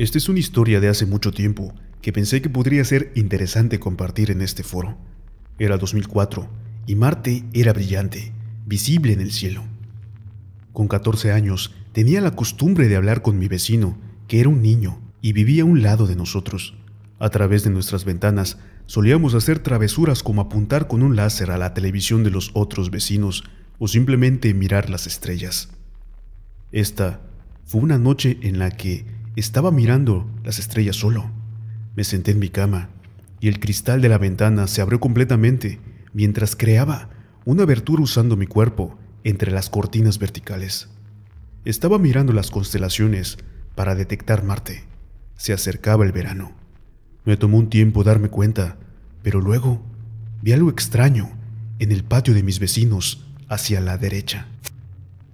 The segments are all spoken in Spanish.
Esta es una historia de hace mucho tiempo que pensé que podría ser interesante compartir en este foro. Era 2004 y Marte era brillante, visible en el cielo. Con 14 años tenía la costumbre de hablar con mi vecino, que era un niño y vivía a un lado de nosotros. A través de nuestras ventanas solíamos hacer travesuras como apuntar con un láser a la televisión de los otros vecinos o simplemente mirar las estrellas. Esta fue una noche en la que estaba mirando las estrellas solo. Me senté en mi cama y el cristal de la ventana se abrió completamente mientras creaba una abertura usando mi cuerpo entre las cortinas verticales. Estaba mirando las constelaciones para detectar Marte. Se acercaba el verano. Me tomó un tiempo darme cuenta, pero luego vi algo extraño en el patio de mis vecinos hacia la derecha.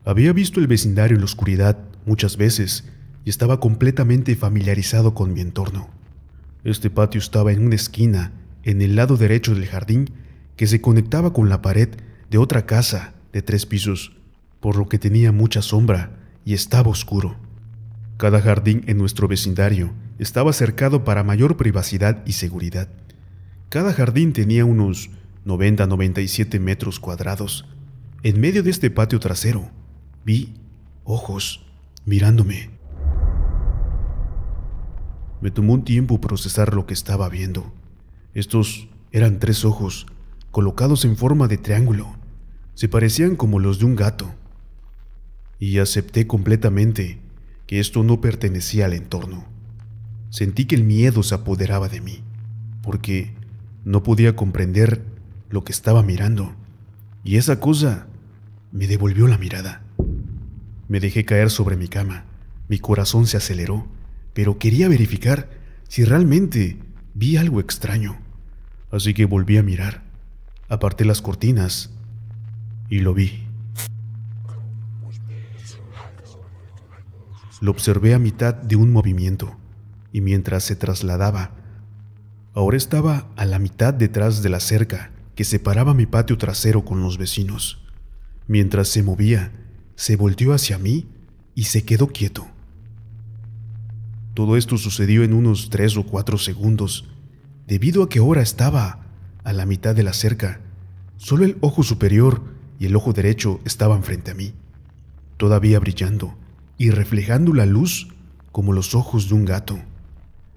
Había visto el vecindario en la oscuridad muchas veces y estaba completamente familiarizado con mi entorno. Este patio estaba en una esquina, en el lado derecho del jardín, que se conectaba con la pared de otra casa de tres pisos, por lo que tenía mucha sombra y estaba oscuro. Cada jardín en nuestro vecindario estaba cercado para mayor privacidad y seguridad. Cada jardín tenía unos 90-97 metros cuadrados. En medio de este patio trasero, vi ojos mirándome. Me tomó un tiempo procesar lo que estaba viendo. Estos eran tres ojos, colocados en forma de triángulo. Se parecían como los de un gato. Y acepté completamente que esto no pertenecía al entorno. Sentí que el miedo se apoderaba de mí, porque no podía comprender lo que estaba mirando. Y esa cosa me devolvió la mirada. Me dejé caer sobre mi cama. Mi corazón se aceleró pero quería verificar si realmente vi algo extraño. Así que volví a mirar, aparté las cortinas y lo vi. Lo observé a mitad de un movimiento y mientras se trasladaba, ahora estaba a la mitad detrás de la cerca que separaba mi patio trasero con los vecinos. Mientras se movía, se volteó hacia mí y se quedó quieto. Todo esto sucedió en unos tres o cuatro segundos, debido a que ahora estaba a la mitad de la cerca. Solo el ojo superior y el ojo derecho estaban frente a mí, todavía brillando y reflejando la luz como los ojos de un gato.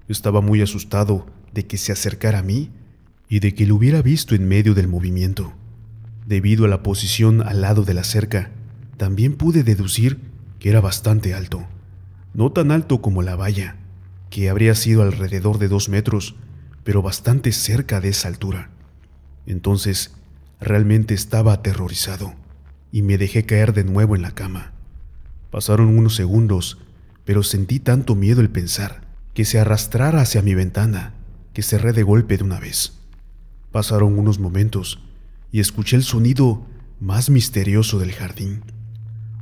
Estaba muy asustado de que se acercara a mí y de que lo hubiera visto en medio del movimiento. Debido a la posición al lado de la cerca, también pude deducir que era bastante alto no tan alto como la valla, que habría sido alrededor de dos metros, pero bastante cerca de esa altura. Entonces, realmente estaba aterrorizado y me dejé caer de nuevo en la cama. Pasaron unos segundos, pero sentí tanto miedo el pensar que se arrastrara hacia mi ventana, que cerré de golpe de una vez. Pasaron unos momentos y escuché el sonido más misterioso del jardín,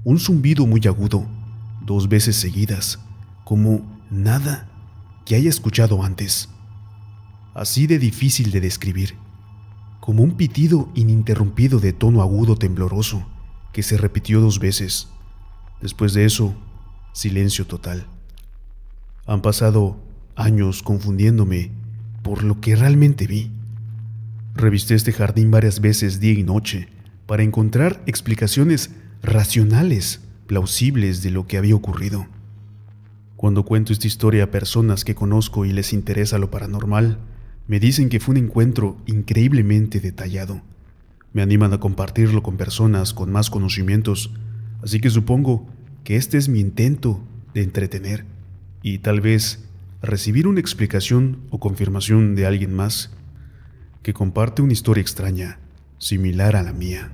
un zumbido muy agudo dos veces seguidas, como nada que haya escuchado antes. Así de difícil de describir, como un pitido ininterrumpido de tono agudo tembloroso que se repitió dos veces. Después de eso, silencio total. Han pasado años confundiéndome por lo que realmente vi. Revisté este jardín varias veces día y noche para encontrar explicaciones racionales plausibles de lo que había ocurrido. Cuando cuento esta historia a personas que conozco y les interesa lo paranormal, me dicen que fue un encuentro increíblemente detallado. Me animan a compartirlo con personas con más conocimientos, así que supongo que este es mi intento de entretener y tal vez recibir una explicación o confirmación de alguien más que comparte una historia extraña, similar a la mía.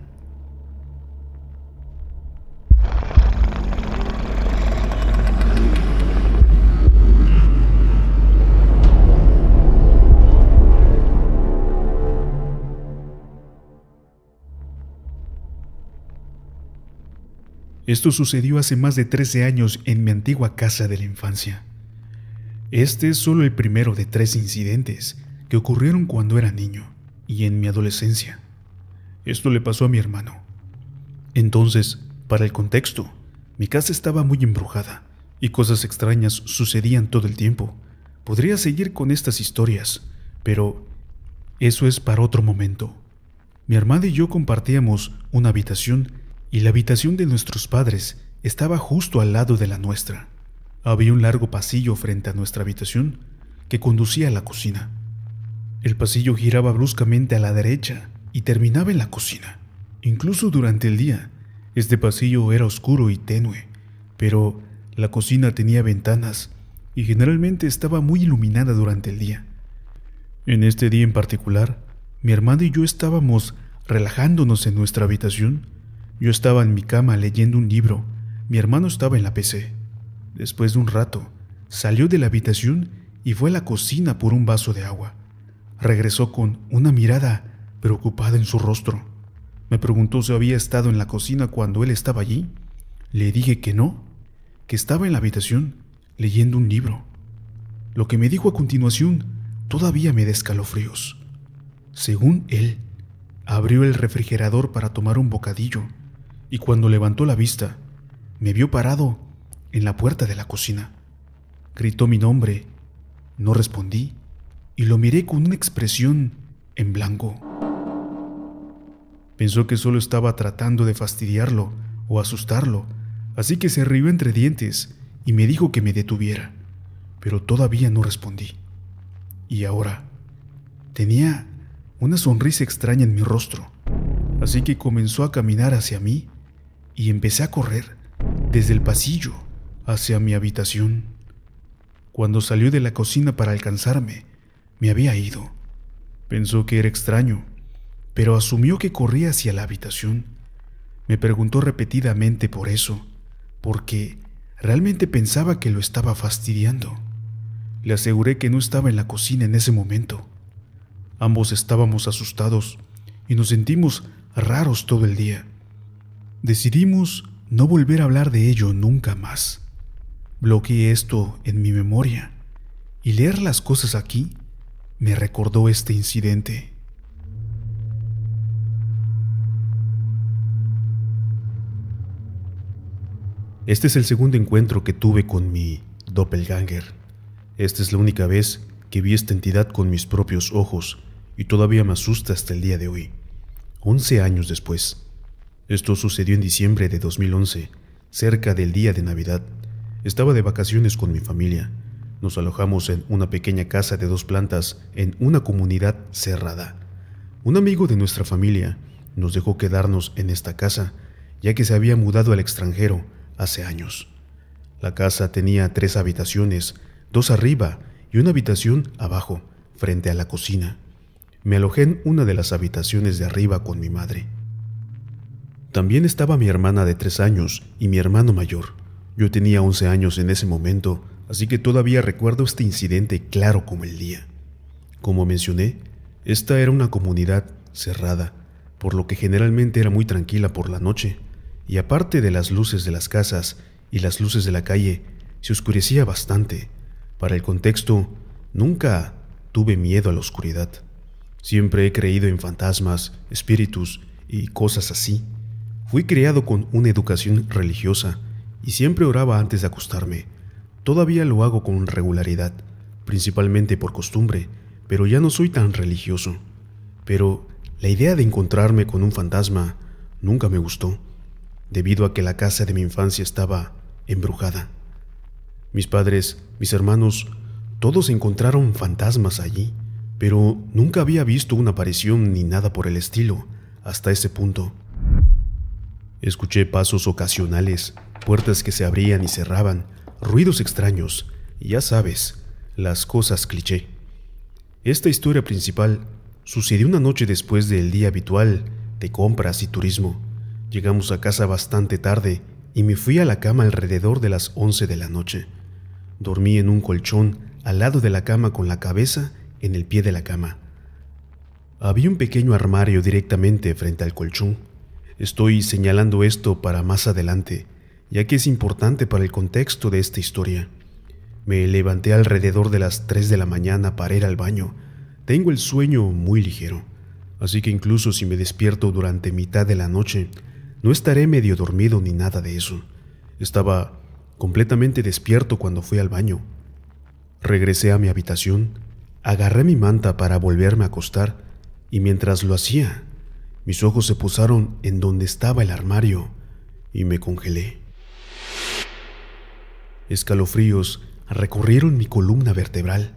Esto sucedió hace más de 13 años en mi antigua casa de la infancia. Este es solo el primero de tres incidentes que ocurrieron cuando era niño y en mi adolescencia. Esto le pasó a mi hermano. Entonces, para el contexto, mi casa estaba muy embrujada y cosas extrañas sucedían todo el tiempo. Podría seguir con estas historias, pero eso es para otro momento. Mi hermana y yo compartíamos una habitación y la habitación de nuestros padres estaba justo al lado de la nuestra. Había un largo pasillo frente a nuestra habitación que conducía a la cocina. El pasillo giraba bruscamente a la derecha y terminaba en la cocina. Incluso durante el día, este pasillo era oscuro y tenue, pero la cocina tenía ventanas y generalmente estaba muy iluminada durante el día. En este día en particular, mi hermano y yo estábamos relajándonos en nuestra habitación yo estaba en mi cama leyendo un libro, mi hermano estaba en la PC. Después de un rato, salió de la habitación y fue a la cocina por un vaso de agua. Regresó con una mirada preocupada en su rostro. Me preguntó si había estado en la cocina cuando él estaba allí. Le dije que no, que estaba en la habitación leyendo un libro. Lo que me dijo a continuación todavía me da escalofríos. Según él, abrió el refrigerador para tomar un bocadillo y cuando levantó la vista, me vio parado en la puerta de la cocina. Gritó mi nombre, no respondí y lo miré con una expresión en blanco. Pensó que solo estaba tratando de fastidiarlo o asustarlo, así que se rió entre dientes y me dijo que me detuviera, pero todavía no respondí. Y ahora, tenía una sonrisa extraña en mi rostro, así que comenzó a caminar hacia mí y empecé a correr desde el pasillo hacia mi habitación. Cuando salió de la cocina para alcanzarme, me había ido. Pensó que era extraño, pero asumió que corría hacia la habitación. Me preguntó repetidamente por eso, porque realmente pensaba que lo estaba fastidiando. Le aseguré que no estaba en la cocina en ese momento. Ambos estábamos asustados y nos sentimos raros todo el día. Decidimos no volver a hablar de ello nunca más. Bloqueé esto en mi memoria y leer las cosas aquí me recordó este incidente. Este es el segundo encuentro que tuve con mi doppelganger. Esta es la única vez que vi esta entidad con mis propios ojos y todavía me asusta hasta el día de hoy, 11 años después. Esto sucedió en diciembre de 2011, cerca del día de Navidad. Estaba de vacaciones con mi familia. Nos alojamos en una pequeña casa de dos plantas en una comunidad cerrada. Un amigo de nuestra familia nos dejó quedarnos en esta casa, ya que se había mudado al extranjero hace años. La casa tenía tres habitaciones, dos arriba y una habitación abajo, frente a la cocina. Me alojé en una de las habitaciones de arriba con mi madre. También estaba mi hermana de tres años y mi hermano mayor. Yo tenía 11 años en ese momento, así que todavía recuerdo este incidente claro como el día. Como mencioné, esta era una comunidad cerrada, por lo que generalmente era muy tranquila por la noche, y aparte de las luces de las casas y las luces de la calle, se oscurecía bastante. Para el contexto, nunca tuve miedo a la oscuridad. Siempre he creído en fantasmas, espíritus y cosas así, Fui criado con una educación religiosa y siempre oraba antes de acostarme. Todavía lo hago con regularidad, principalmente por costumbre, pero ya no soy tan religioso. Pero la idea de encontrarme con un fantasma nunca me gustó, debido a que la casa de mi infancia estaba embrujada. Mis padres, mis hermanos, todos encontraron fantasmas allí, pero nunca había visto una aparición ni nada por el estilo hasta ese punto. Escuché pasos ocasionales, puertas que se abrían y cerraban, ruidos extraños, y, ya sabes, las cosas cliché. Esta historia principal sucedió una noche después del día habitual de compras y turismo. Llegamos a casa bastante tarde y me fui a la cama alrededor de las 11 de la noche. Dormí en un colchón al lado de la cama con la cabeza en el pie de la cama. Había un pequeño armario directamente frente al colchón Estoy señalando esto para más adelante, ya que es importante para el contexto de esta historia. Me levanté alrededor de las 3 de la mañana para ir al baño. Tengo el sueño muy ligero, así que incluso si me despierto durante mitad de la noche, no estaré medio dormido ni nada de eso. Estaba completamente despierto cuando fui al baño. Regresé a mi habitación, agarré mi manta para volverme a acostar, y mientras lo hacía, mis ojos se posaron en donde estaba el armario y me congelé. Escalofríos recorrieron mi columna vertebral.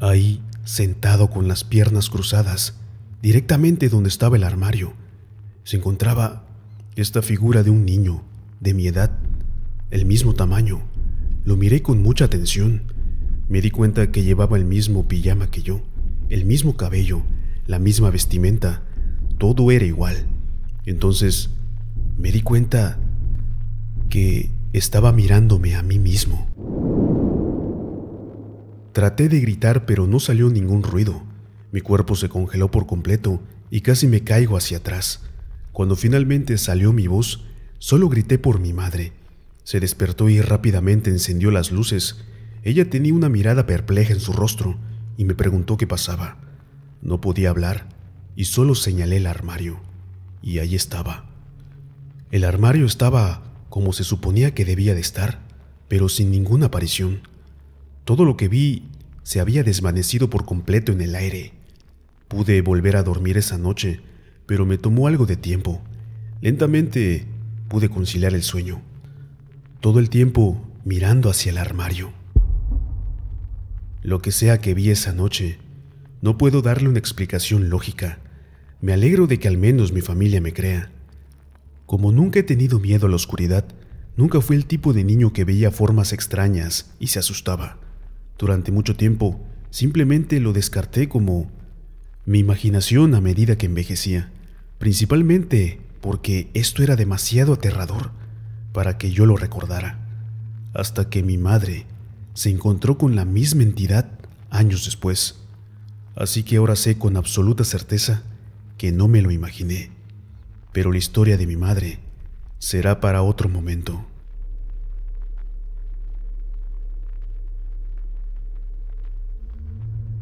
Ahí, sentado con las piernas cruzadas, directamente donde estaba el armario, se encontraba esta figura de un niño de mi edad, el mismo tamaño. Lo miré con mucha atención. Me di cuenta que llevaba el mismo pijama que yo, el mismo cabello, la misma vestimenta todo era igual. Entonces me di cuenta que estaba mirándome a mí mismo. Traté de gritar, pero no salió ningún ruido. Mi cuerpo se congeló por completo y casi me caigo hacia atrás. Cuando finalmente salió mi voz, solo grité por mi madre. Se despertó y rápidamente encendió las luces. Ella tenía una mirada perpleja en su rostro y me preguntó qué pasaba. No podía hablar y solo señalé el armario. Y ahí estaba. El armario estaba como se suponía que debía de estar, pero sin ninguna aparición. Todo lo que vi se había desvanecido por completo en el aire. Pude volver a dormir esa noche, pero me tomó algo de tiempo. Lentamente pude conciliar el sueño. Todo el tiempo mirando hacia el armario. Lo que sea que vi esa noche, no puedo darle una explicación lógica, me alegro de que al menos mi familia me crea. Como nunca he tenido miedo a la oscuridad, nunca fui el tipo de niño que veía formas extrañas y se asustaba. Durante mucho tiempo, simplemente lo descarté como mi imaginación a medida que envejecía, principalmente porque esto era demasiado aterrador para que yo lo recordara, hasta que mi madre se encontró con la misma entidad años después. Así que ahora sé con absoluta certeza que no me lo imaginé, pero la historia de mi madre será para otro momento.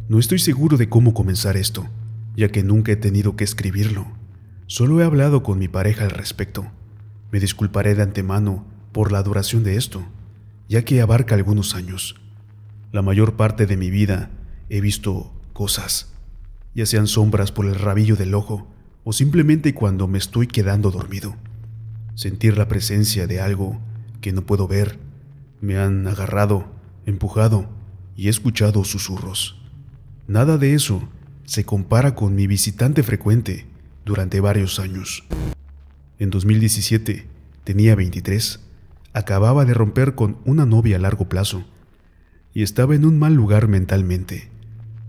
No estoy seguro de cómo comenzar esto, ya que nunca he tenido que escribirlo. Solo he hablado con mi pareja al respecto. Me disculparé de antemano por la duración de esto, ya que abarca algunos años. La mayor parte de mi vida he visto cosas, ya sean sombras por el rabillo del ojo o simplemente cuando me estoy quedando dormido. Sentir la presencia de algo que no puedo ver. Me han agarrado, empujado y he escuchado susurros. Nada de eso se compara con mi visitante frecuente durante varios años. En 2017 tenía 23, acababa de romper con una novia a largo plazo y estaba en un mal lugar mentalmente.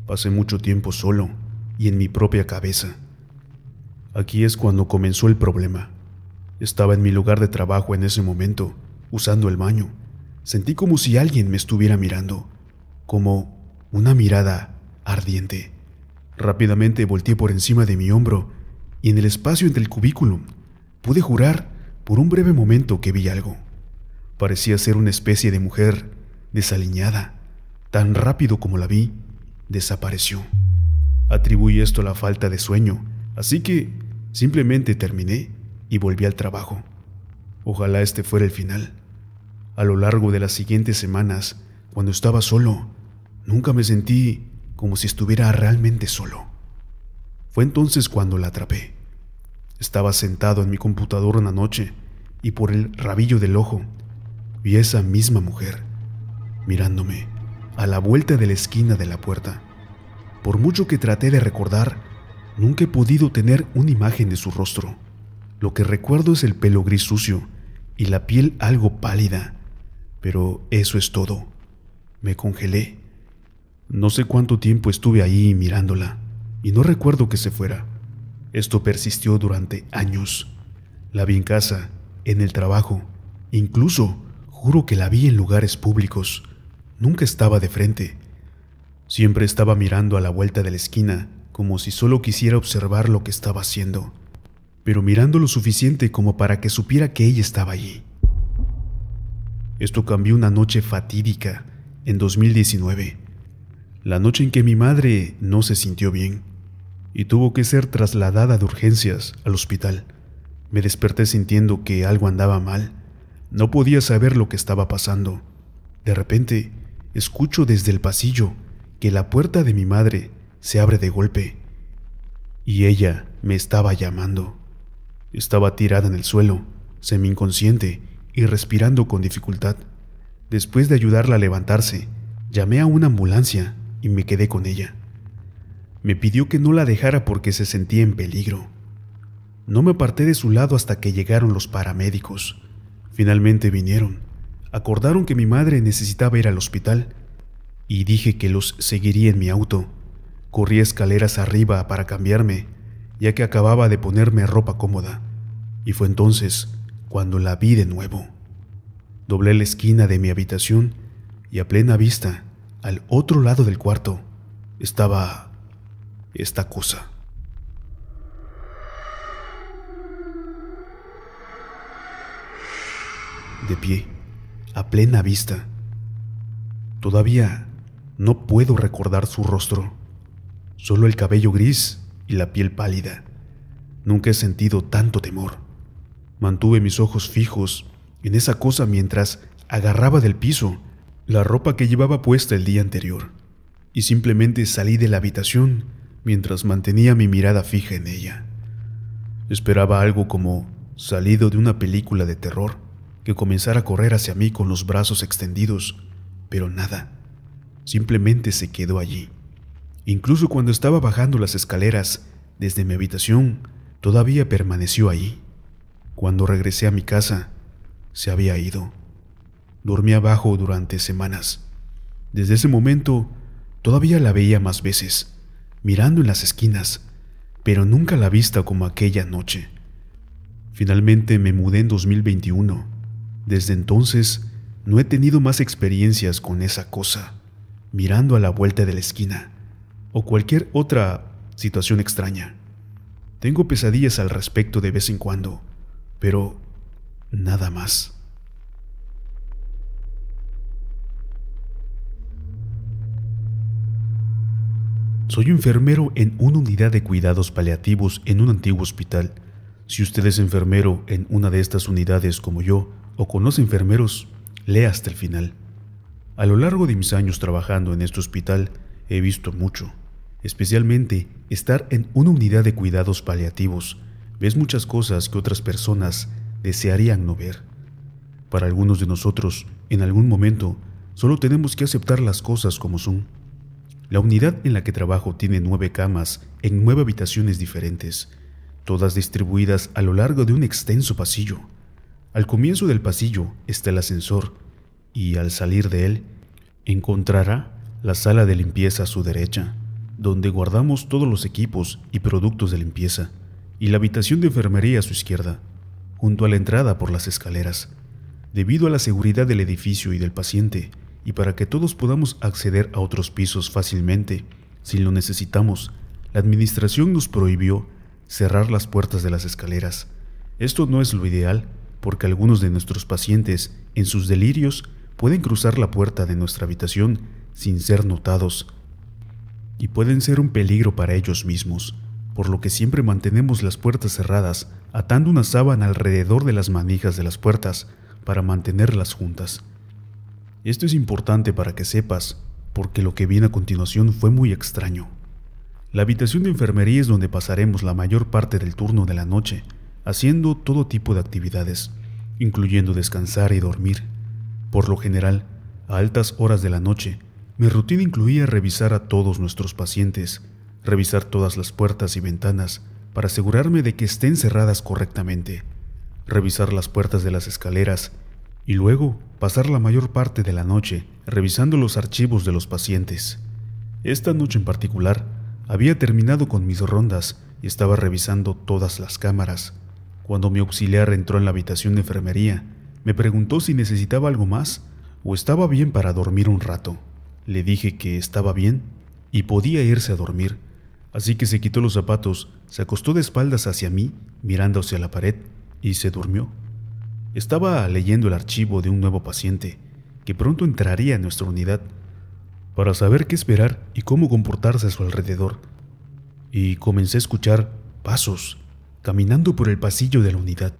Pasé mucho tiempo solo y en mi propia cabeza. Aquí es cuando comenzó el problema. Estaba en mi lugar de trabajo en ese momento, usando el baño. Sentí como si alguien me estuviera mirando, como una mirada ardiente. Rápidamente volteé por encima de mi hombro y en el espacio entre el cubículo pude jurar por un breve momento que vi algo. Parecía ser una especie de mujer desaliñada. Tan rápido como la vi, desapareció. Atribuí esto a la falta de sueño, así que simplemente terminé y volví al trabajo. Ojalá este fuera el final. A lo largo de las siguientes semanas, cuando estaba solo, nunca me sentí como si estuviera realmente solo. Fue entonces cuando la atrapé. Estaba sentado en mi computadora una noche y por el rabillo del ojo vi esa misma mujer mirándome a la vuelta de la esquina de la puerta. Por mucho que traté de recordar, nunca he podido tener una imagen de su rostro. Lo que recuerdo es el pelo gris sucio y la piel algo pálida, pero eso es todo. Me congelé. No sé cuánto tiempo estuve ahí mirándola, y no recuerdo que se fuera. Esto persistió durante años. La vi en casa, en el trabajo, incluso juro que la vi en lugares públicos. Nunca estaba de frente, Siempre estaba mirando a la vuelta de la esquina, como si solo quisiera observar lo que estaba haciendo, pero mirando lo suficiente como para que supiera que ella estaba allí. Esto cambió una noche fatídica, en 2019, la noche en que mi madre no se sintió bien y tuvo que ser trasladada de urgencias al hospital. Me desperté sintiendo que algo andaba mal. No podía saber lo que estaba pasando. De repente, escucho desde el pasillo que la puerta de mi madre se abre de golpe y ella me estaba llamando. Estaba tirada en el suelo, semi-inconsciente y respirando con dificultad. Después de ayudarla a levantarse, llamé a una ambulancia y me quedé con ella. Me pidió que no la dejara porque se sentía en peligro. No me aparté de su lado hasta que llegaron los paramédicos. Finalmente vinieron. Acordaron que mi madre necesitaba ir al hospital y dije que los seguiría en mi auto. Corrí escaleras arriba para cambiarme, ya que acababa de ponerme ropa cómoda, y fue entonces cuando la vi de nuevo. Doblé la esquina de mi habitación y a plena vista, al otro lado del cuarto, estaba esta cosa. De pie, a plena vista. Todavía no puedo recordar su rostro, solo el cabello gris y la piel pálida. Nunca he sentido tanto temor. Mantuve mis ojos fijos en esa cosa mientras agarraba del piso la ropa que llevaba puesta el día anterior, y simplemente salí de la habitación mientras mantenía mi mirada fija en ella. Esperaba algo como salido de una película de terror, que comenzara a correr hacia mí con los brazos extendidos, pero nada simplemente se quedó allí. Incluso cuando estaba bajando las escaleras desde mi habitación, todavía permaneció allí, Cuando regresé a mi casa, se había ido. Dormí abajo durante semanas. Desde ese momento, todavía la veía más veces, mirando en las esquinas, pero nunca la vista como aquella noche. Finalmente me mudé en 2021. Desde entonces, no he tenido más experiencias con esa cosa mirando a la vuelta de la esquina, o cualquier otra situación extraña. Tengo pesadillas al respecto de vez en cuando, pero nada más. Soy enfermero en una unidad de cuidados paliativos en un antiguo hospital. Si usted es enfermero en una de estas unidades como yo, o conoce enfermeros, lea hasta el final. A lo largo de mis años trabajando en este hospital, he visto mucho, especialmente estar en una unidad de cuidados paliativos. Ves muchas cosas que otras personas desearían no ver. Para algunos de nosotros, en algún momento, solo tenemos que aceptar las cosas como son. La unidad en la que trabajo tiene nueve camas en nueve habitaciones diferentes, todas distribuidas a lo largo de un extenso pasillo. Al comienzo del pasillo está el ascensor, y al salir de él, encontrará la sala de limpieza a su derecha, donde guardamos todos los equipos y productos de limpieza, y la habitación de enfermería a su izquierda, junto a la entrada por las escaleras. Debido a la seguridad del edificio y del paciente, y para que todos podamos acceder a otros pisos fácilmente, si lo necesitamos, la administración nos prohibió cerrar las puertas de las escaleras. Esto no es lo ideal, porque algunos de nuestros pacientes, en sus delirios, pueden cruzar la puerta de nuestra habitación sin ser notados y pueden ser un peligro para ellos mismos, por lo que siempre mantenemos las puertas cerradas, atando una sábana alrededor de las manijas de las puertas para mantenerlas juntas. Esto es importante para que sepas, porque lo que viene a continuación fue muy extraño. La habitación de enfermería es donde pasaremos la mayor parte del turno de la noche, haciendo todo tipo de actividades, incluyendo descansar y dormir. Por lo general, a altas horas de la noche, mi rutina incluía revisar a todos nuestros pacientes, revisar todas las puertas y ventanas para asegurarme de que estén cerradas correctamente, revisar las puertas de las escaleras y luego pasar la mayor parte de la noche revisando los archivos de los pacientes. Esta noche en particular, había terminado con mis rondas y estaba revisando todas las cámaras, cuando mi auxiliar entró en la habitación de enfermería me preguntó si necesitaba algo más o estaba bien para dormir un rato. Le dije que estaba bien y podía irse a dormir, así que se quitó los zapatos, se acostó de espaldas hacia mí, mirando a la pared, y se durmió. Estaba leyendo el archivo de un nuevo paciente, que pronto entraría en nuestra unidad, para saber qué esperar y cómo comportarse a su alrededor. Y comencé a escuchar pasos, caminando por el pasillo de la unidad.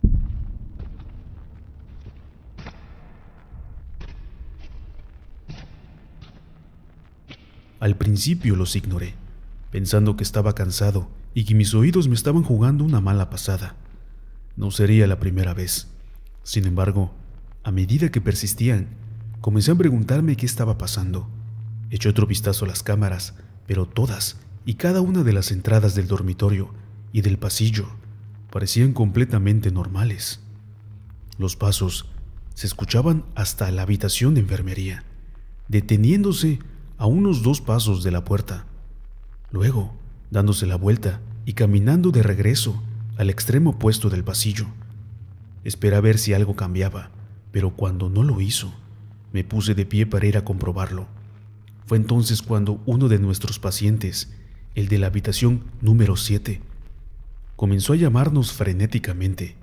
Al principio los ignoré, pensando que estaba cansado y que mis oídos me estaban jugando una mala pasada. No sería la primera vez. Sin embargo, a medida que persistían, comencé a preguntarme qué estaba pasando. Eché otro vistazo a las cámaras, pero todas y cada una de las entradas del dormitorio y del pasillo parecían completamente normales. Los pasos se escuchaban hasta la habitación de enfermería, deteniéndose a unos dos pasos de la puerta. Luego, dándose la vuelta y caminando de regreso al extremo opuesto del pasillo. Esperé a ver si algo cambiaba, pero cuando no lo hizo, me puse de pie para ir a comprobarlo. Fue entonces cuando uno de nuestros pacientes, el de la habitación número 7, comenzó a llamarnos frenéticamente.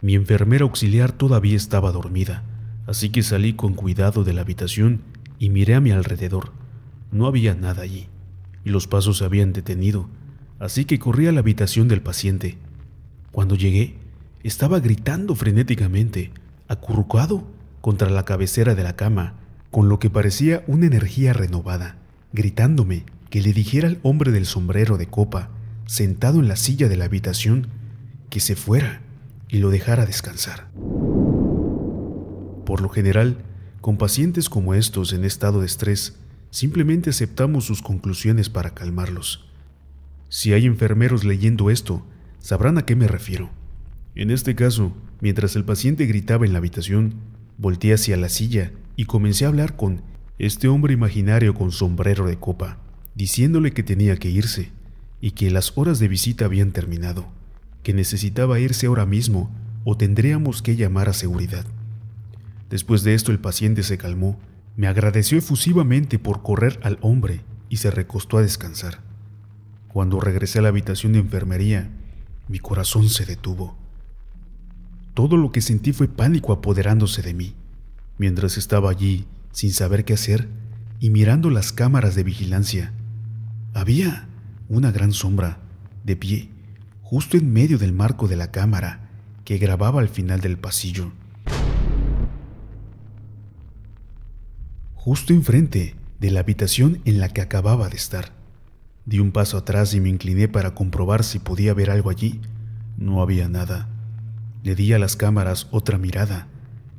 Mi enfermera auxiliar todavía estaba dormida, así que salí con cuidado de la habitación y miré a mi alrededor. No había nada allí, y los pasos se habían detenido, así que corrí a la habitación del paciente. Cuando llegué, estaba gritando frenéticamente, acurrucado contra la cabecera de la cama, con lo que parecía una energía renovada, gritándome que le dijera al hombre del sombrero de copa, sentado en la silla de la habitación, que se fuera y lo dejara descansar. Por lo general, con pacientes como estos en estado de estrés, simplemente aceptamos sus conclusiones para calmarlos. Si hay enfermeros leyendo esto, sabrán a qué me refiero. En este caso, mientras el paciente gritaba en la habitación, volteé hacia la silla y comencé a hablar con este hombre imaginario con sombrero de copa, diciéndole que tenía que irse y que las horas de visita habían terminado, que necesitaba irse ahora mismo o tendríamos que llamar a seguridad. Después de esto el paciente se calmó, me agradeció efusivamente por correr al hombre y se recostó a descansar. Cuando regresé a la habitación de enfermería, mi corazón se detuvo. Todo lo que sentí fue pánico apoderándose de mí. Mientras estaba allí, sin saber qué hacer, y mirando las cámaras de vigilancia, había una gran sombra, de pie, justo en medio del marco de la cámara, que grababa al final del pasillo. justo enfrente de la habitación en la que acababa de estar. Di un paso atrás y me incliné para comprobar si podía ver algo allí. No había nada. Le di a las cámaras otra mirada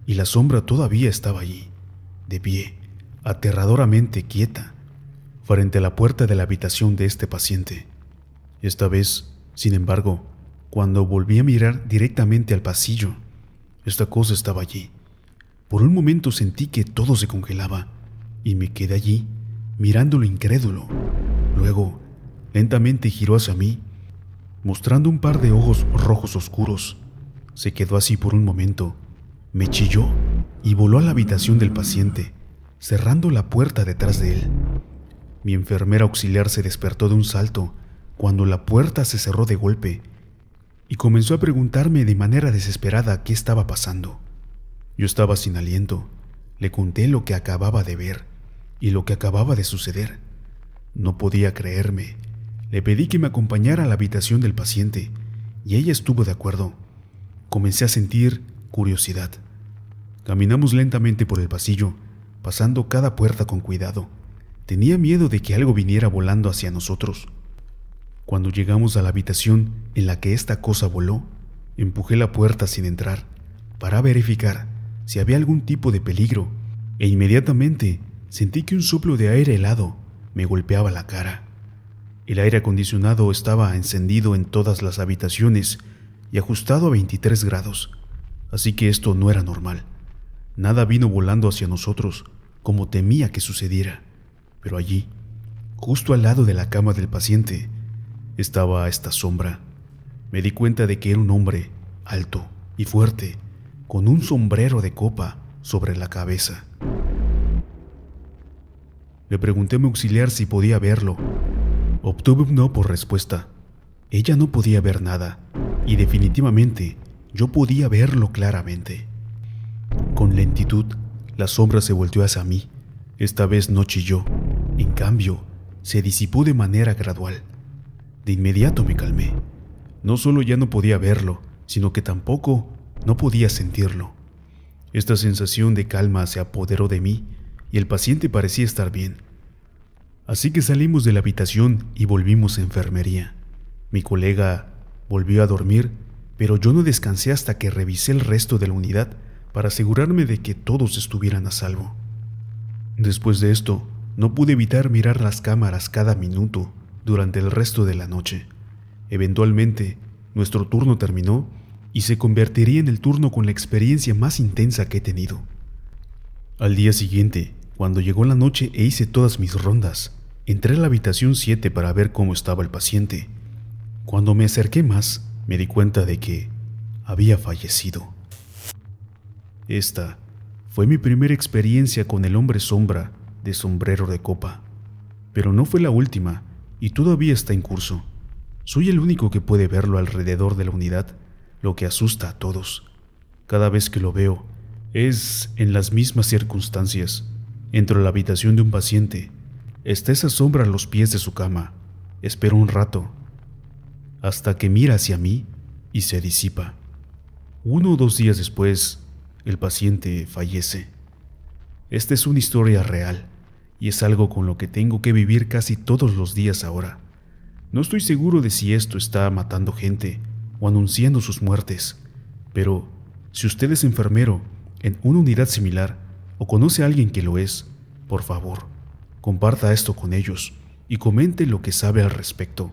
y la sombra todavía estaba allí, de pie, aterradoramente quieta, frente a la puerta de la habitación de este paciente. Esta vez, sin embargo, cuando volví a mirar directamente al pasillo, esta cosa estaba allí. Por un momento sentí que todo se congelaba y me quedé allí, mirándolo incrédulo. Luego, lentamente giró hacia mí, mostrando un par de ojos rojos oscuros. Se quedó así por un momento, me chilló y voló a la habitación del paciente, cerrando la puerta detrás de él. Mi enfermera auxiliar se despertó de un salto cuando la puerta se cerró de golpe y comenzó a preguntarme de manera desesperada qué estaba pasando. Yo estaba sin aliento. Le conté lo que acababa de ver y lo que acababa de suceder. No podía creerme. Le pedí que me acompañara a la habitación del paciente y ella estuvo de acuerdo. Comencé a sentir curiosidad. Caminamos lentamente por el pasillo, pasando cada puerta con cuidado. Tenía miedo de que algo viniera volando hacia nosotros. Cuando llegamos a la habitación en la que esta cosa voló, empujé la puerta sin entrar para verificar si había algún tipo de peligro e inmediatamente Sentí que un soplo de aire helado me golpeaba la cara. El aire acondicionado estaba encendido en todas las habitaciones y ajustado a 23 grados, así que esto no era normal. Nada vino volando hacia nosotros, como temía que sucediera. Pero allí, justo al lado de la cama del paciente, estaba esta sombra. Me di cuenta de que era un hombre alto y fuerte, con un sombrero de copa sobre la cabeza. Le pregunté a mi auxiliar si podía verlo. Obtuve un no por respuesta. Ella no podía ver nada, y definitivamente yo podía verlo claramente. Con lentitud, la sombra se volteó hacia mí. Esta vez no chilló, en cambio, se disipó de manera gradual. De inmediato me calmé. No solo ya no podía verlo, sino que tampoco no podía sentirlo. Esta sensación de calma se apoderó de mí y el paciente parecía estar bien. Así que salimos de la habitación y volvimos a enfermería. Mi colega volvió a dormir, pero yo no descansé hasta que revisé el resto de la unidad para asegurarme de que todos estuvieran a salvo. Después de esto, no pude evitar mirar las cámaras cada minuto durante el resto de la noche. Eventualmente, nuestro turno terminó y se convertiría en el turno con la experiencia más intensa que he tenido. Al día siguiente, cuando llegó la noche e hice todas mis rondas, entré a la habitación 7 para ver cómo estaba el paciente. Cuando me acerqué más, me di cuenta de que había fallecido. Esta fue mi primera experiencia con el hombre sombra de sombrero de copa, pero no fue la última y todavía está en curso. Soy el único que puede verlo alrededor de la unidad, lo que asusta a todos. Cada vez que lo veo, es en las mismas circunstancias Entro a la habitación de un paciente. Está esa sombra a los pies de su cama. Espero un rato, hasta que mira hacia mí y se disipa. Uno o dos días después, el paciente fallece. Esta es una historia real y es algo con lo que tengo que vivir casi todos los días ahora. No estoy seguro de si esto está matando gente o anunciando sus muertes, pero si usted es enfermero en una unidad similar, o conoce a alguien que lo es, por favor, comparta esto con ellos y comente lo que sabe al respecto.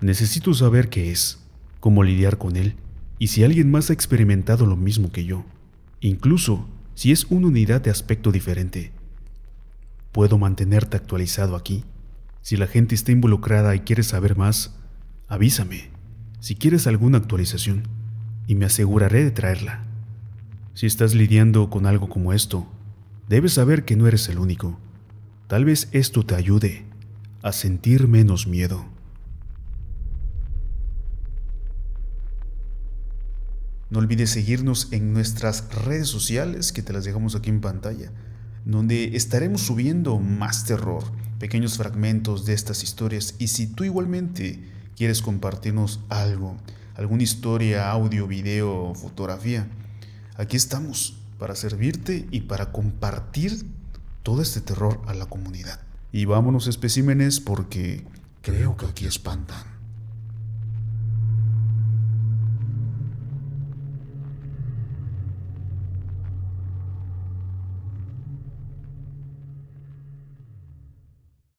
Necesito saber qué es, cómo lidiar con él y si alguien más ha experimentado lo mismo que yo, incluso si es una unidad de aspecto diferente. Puedo mantenerte actualizado aquí. Si la gente está involucrada y quiere saber más, avísame si quieres alguna actualización y me aseguraré de traerla. Si estás lidiando con algo como esto, debes saber que no eres el único. Tal vez esto te ayude a sentir menos miedo. No olvides seguirnos en nuestras redes sociales, que te las dejamos aquí en pantalla, donde estaremos subiendo más terror, pequeños fragmentos de estas historias y si tú igualmente quieres compartirnos algo, alguna historia, audio, video, fotografía, aquí estamos para servirte y para compartir todo este terror a la comunidad. Y vámonos especímenes porque creo que aquí espantan.